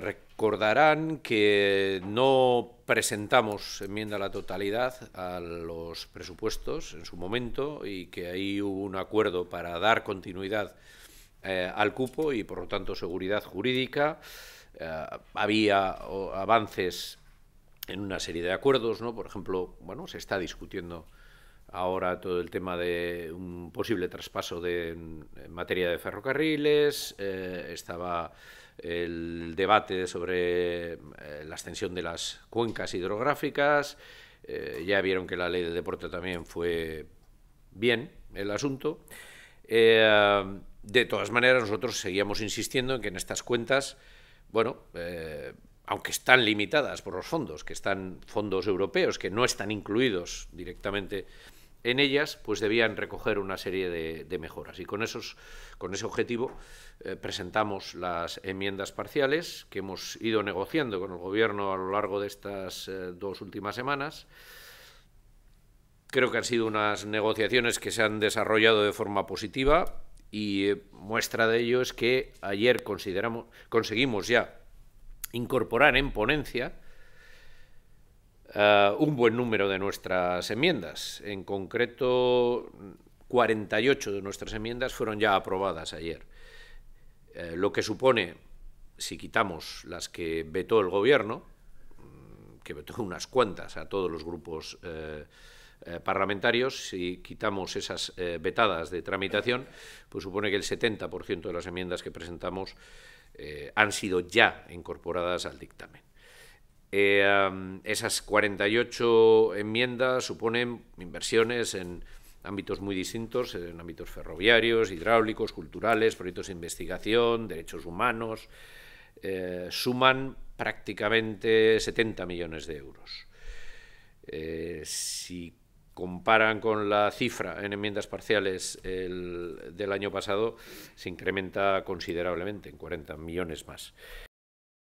Recordarán que no presentamos enmienda a la totalidad a los presupuestos en su momento y que ahí hubo un acuerdo para dar continuidad eh, al cupo y, por lo tanto, seguridad jurídica. Eh, había avances en una serie de acuerdos, ¿no? Por ejemplo, bueno, se está discutiendo ahora todo el tema de un posible traspaso de, en materia de ferrocarriles, eh, estaba el debate sobre eh, la extensión de las cuencas hidrográficas, eh, ya vieron que la ley de deporte también fue bien el asunto. de todas maneras, nosotros seguíamos insistiendo en que en estas cuentas, bueno, aunque están limitadas por los fondos, que están fondos europeos, que no están incluidos directamente en ellas pues debían recoger una serie de, mejoras. Y con, esos, con ese objetivo eh, presentamos las enmiendas parciales que hemos ido negociando con el Gobierno a lo largo de estas eh, dos últimas semanas. Creo que han sido unas negociaciones que se han desarrollado de forma positiva y eh, muestra de ello es que ayer consideramos, conseguimos ya incorporar en ponencia eh, un buen número de nuestras enmiendas. En concreto, 48 de nuestras enmiendas fueron ya aprobadas ayer, eh, lo que supone, si quitamos las que vetó el Gobierno, mm, que vetó unas cuantas a todos los grupos eh, parlamentarios, si quitamos esas vetadas de tramitación, pues supone que el 70% de las enmiendas que presentamos han sido ya incorporadas al dictamen. Eh, esas 48 enmiendas suponen inversiones en ámbitos muy distintos, en ámbitos ferroviarios, hidráulicos, culturales, proyectos de investigación, derechos humanos, eh, suman prácticamente 70 millones de euros. Eh, si comparan con la cifra en enmiendas parciales del año pasado, se incrementa considerablemente, en 40 millones más.